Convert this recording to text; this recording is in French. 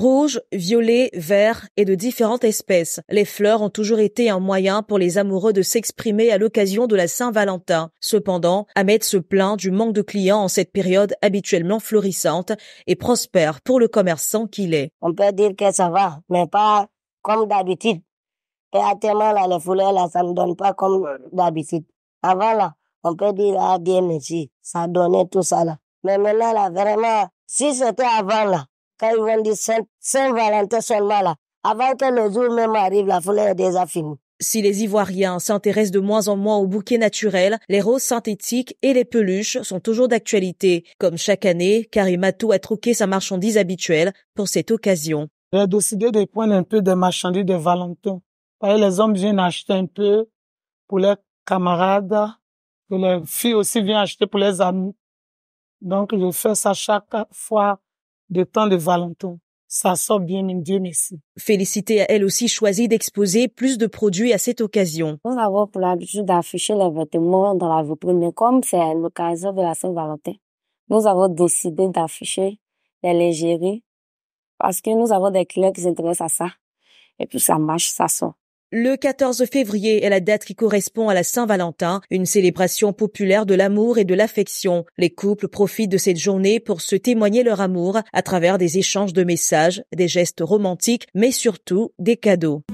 rouge, violet, vert et de différentes espèces. Les fleurs ont toujours été un moyen pour les amoureux de s'exprimer à l'occasion de la Saint-Valentin. Cependant, Ahmed se plaint du manque de clients en cette période habituellement florissante et prospère pour le commerçant qu'il est. On peut dire que ça va, mais pas comme d'habitude. Et tellement là, les fleurs, là, ça ne donne pas comme d'habitude. Avant, ah, là, on peut dire, ah, bien, ici, ça donnait tout ça, là. Mais maintenant, là, vraiment, si c'était avant, là, avant même arrive, la Si les Ivoiriens s'intéressent de moins en moins aux bouquets naturels, les roses synthétiques et les peluches sont toujours d'actualité. Comme chaque année, Karimato a troqué sa marchandise habituelle pour cette occasion. J'ai décidé de prendre un peu de marchandises de Valentin. Les hommes viennent acheter un peu pour leurs camarades, les filles aussi viennent acheter pour les amis. Donc, je fais ça chaque fois de temps de Valentin. Ça sort bien, Dieu merci. Félicité a elle aussi choisi d'exposer plus de produits à cette occasion. Nous avons pour l'habitude d'afficher les vêtements dans la vitrine, mais comme c'est l'occasion de la Saint-Valentin, nous avons décidé d'afficher les lingeries parce que nous avons des clients qui s'intéressent à ça. Et puis ça marche, ça sort. Le 14 février est la date qui correspond à la Saint-Valentin, une célébration populaire de l'amour et de l'affection. Les couples profitent de cette journée pour se témoigner leur amour à travers des échanges de messages, des gestes romantiques, mais surtout des cadeaux.